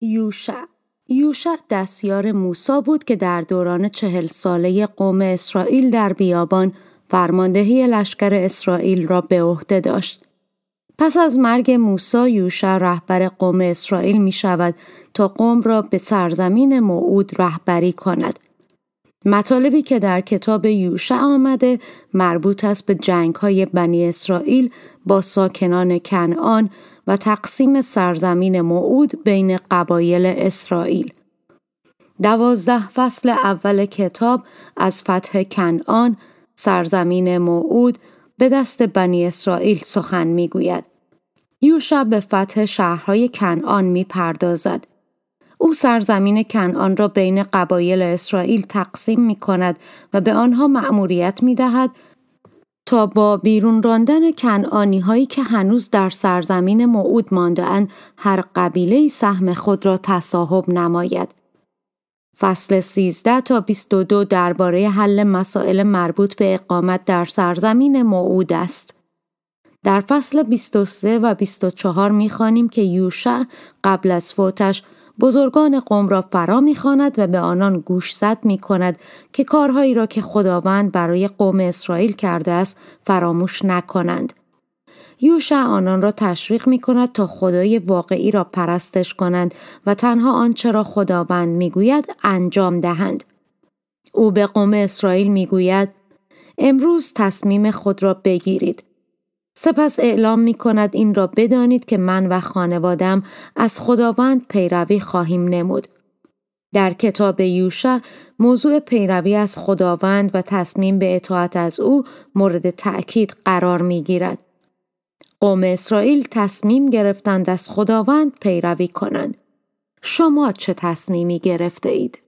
یوشع یوشع دستیار موسا بود که در دوران چهل ساله قوم اسرائیل در بیابان فرماندهی لشکر اسرائیل را به عهده داشت. پس از مرگ موسا یوشع رهبر قوم اسرائیل می شود تا قوم را به سرزمین موعود رهبری کند. مطالبی که در کتاب یوشع آمده مربوط است به جنگ های بنی اسرائیل با ساکنان کنعان و تقسیم سرزمین موعود بین قبایل اسرائیل. دوازده فصل اول کتاب از فتح کنعان سرزمین موعود به دست بنی اسرائیل سخن میگوید. یوشع به فتح شهرهای کنعان میپردازد. او سرزمین کنعان را بین قبایل اسرائیل تقسیم می کند و به آنها مأموریت می دهد تا با بیرون راندن کنعانی هایی که هنوز در سرزمین موعود ماندهاند هر قبیله سهم خود را تصاحب نماید. فصل 13 تا 22 درباره حل مسائل مربوط به اقامت در سرزمین موعود است. در فصل 23 و 24 میخوانیم که یوشع قبل از فوتش بزرگان قوم را فرا میخواند و به آنان گوشزد می کند که کارهایی را که خداوند برای قوم اسرائیل کرده است فراموش نکنند. یوشع آنان را تشویق می کند تا خدای واقعی را پرستش کنند و تنها آنچه را خداوند میگوید انجام دهند. او به قوم اسرائیل گوید امروز تصمیم خود را بگیرید. سپس اعلام می کند این را بدانید که من و خانوادم از خداوند پیروی خواهیم نمود. در کتاب یوشع موضوع پیروی از خداوند و تصمیم به اطاعت از او مورد تأکید قرار می گیرد. قوم اسرائیل تصمیم گرفتند از خداوند پیروی کنند. شما چه تصمیمی گرفته اید؟